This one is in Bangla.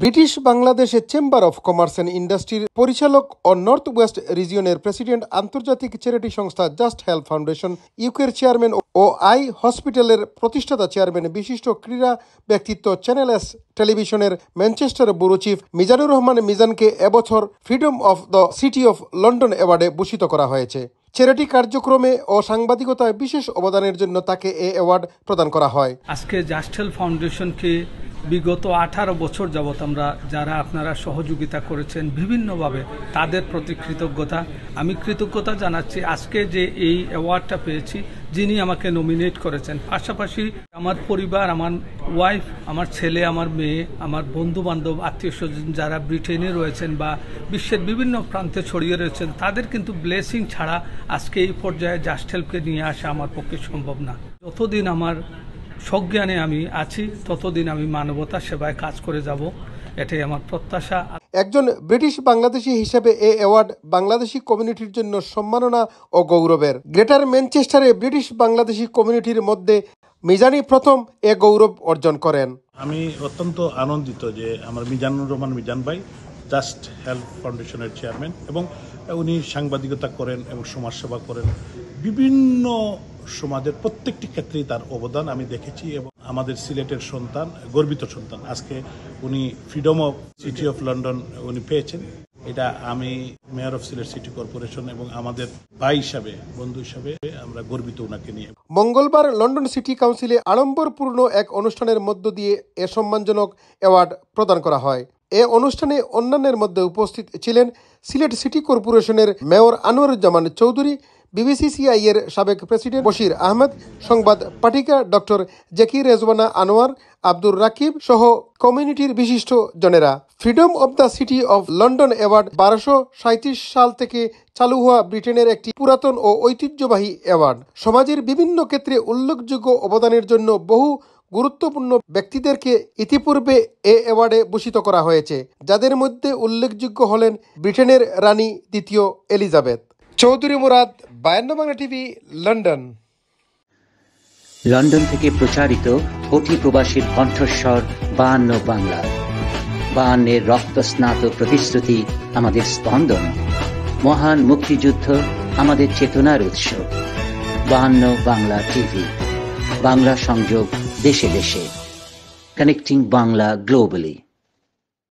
ব্রিটিশ বাংলাদেশের চেম্বার অফ কমার্স অ্যান্ড ইন্ডাস্ট্রির পরিচালক ও নর্থ ওয়েস্ট রিজিয়নের প্রেসিডেন্ট আন্তর্জাতিক চ্যারিটি সংস্থা জাস্ট হেল্প ফাউন্ডেশন ইউকের চেয়ারম্যান ও আই হসপিটালের প্রতিষ্ঠাতা চেয়ারম্যান বিশিষ্ট ক্রীড়া ব্যক্তিত্ব চ্যানেল এস টেলিভিশনের Manchester bureau chief Mizanur Rahman মিজানকে এবছর freedom of the city of London অ্যাওয়ার্ডে ভূষিত করা হয়েছে চ্যারিটি কার্যক্রমে ও সাংবাদিকতায় বিশেষ অবদানের জন্য তাকে এ অ্যাওয়ার্ড প্রদান করা হয় আজকে জাস্টেল ফাউন্ডেশনকে বিগত আঠারো বছর যাবৎ আমরা যারা আপনারা সহযোগিতা করেছেন বিভিন্নভাবে তাদের প্রতি কৃতজ্ঞতা আমি কৃতজ্ঞতা জানাচ্ছি আজকে যে এই অ্যাওয়ার্ডটা পেয়েছি যিনি আমাকে নমিনেট করেছেন পাশাপাশি আমার পরিবার আমার ওয়াইফ আমার ছেলে আমার মেয়ে আমার বন্ধু বান্ধব আত্মীয় স্বজন যারা ব্রিটেনে রয়েছেন বা বিশ্বের বিভিন্ন প্রান্তে ছড়িয়ে রয়েছেন তাদের কিন্তু ব্লেসিং ছাড়া আজকে এই পর্যায়ে জাস্ট হেল্পকে নিয়ে আসা আমার পক্ষে সম্ভব না যতদিন আমার সজ্ঞানে আমি আছি ততদিন আমি মানবতা সেবায় কাজ করে যাব এটাই আমার প্রত্যাশা একজন ব্রিটিশ বাংলাদেশি হিসেবে এ অ্যাওয়ার্ড বাংলাদেশি কমিউনিটির জন্য সম্মাননা ও গৌরবের গ্রেটার ম্যানচেস্টারে ব্রিটিশ বাংলাদেশি কমিউনিটির মধ্যে মিজানি প্রথম এ গৌরব অর্জন করেন আমি অত্যন্ত আনন্দিত যে আমার মিজানুর রহমান মিজান ভাই জাস্ট হেলথ ফাউন্ডেশনের চেয়ারম্যান এবং উনি সাংবাদিকতা করেন এবং সমাজসেবা করেন বিভিন্ন সমাজের প্রত্যেকটি ক্ষেত্রেই তার অবদান আমি দেখেছি এবং আমাদের সিলেটের সন্তান গর্বিত সন্তান আজকে উনি freedom of city of London উনি পেয়েছেন এটা আমি mayor of Sylhet city corporation এবং আমাদের ভাই হিসাবে বন্ধু হিসাবে আমরা গর্বিত ওনাকে নিয়ে মঙ্গলবার লন্ডন সিটি কাউন্সিলে আড়ম্বরপূর্ণ এক অনুষ্ঠানের মধ্য দিয়ে এ সম্মানজনক অ্যাওয়ার্ড প্রদান করা হয় এ অনুষ্ঠানে অন্যান্যের মধ্যে উপস্থিত ছিলেন সিলেট সিটি কর্পোরেশনের মেয়র আনোয়ারুজ্জামান চৌধুরী বিবিসিসিআই এর সাবেক প্রেসিডেন্ট বশির আহমেদ সংবাদ পাঠিকা ডক্টর জেকি রেজওয়ানা আনোয়ার আব্দুর রাকিব সহ কমিউনিটির বিশিষ্ট জনেরা freedom of the city of London award বারোশো সাঁত্রিশ সাল থেকে চালু হওয়া ব্রিটেনের একটি পুরাতন ও ঐতিহ্যবাহী অ্যাওয়ার্ড সমাজের বিভিন্ন ক্ষেত্রে উল্লেখযোগ্য অবদানের জন্য বহু গুরুত্বপূর্ণ ব্যক্তিদেরকে ইতিপূর্বে এ অ্যাওয়ার্ডে ভূষিত করা হয়েছে যাদের মধ্যে উল্লেখযোগ্য হলেন ব্রিটেনের রানী দ্বিতীয় এলিজাবেথ চৌধুরী মুরাদ বায়ান্ন বাংলা টিভি লন্ডন লন্ডন থেকে প্রচারিত অতি প্রবাসীর কণ্ঠস্বর বায়ান্ন বাংলা বায়ান্নের রক্ত স্নাত প্রতিশ্রুতি আমাদের স্পন্দন মহান মুক্তিযুদ্ধ আমাদের চেতনার উৎস বায়ান্ন বাংলা টিভি বাংলা সংযোগ দেশে দেশে কানেক্টিং বাংলা গ্লোবালি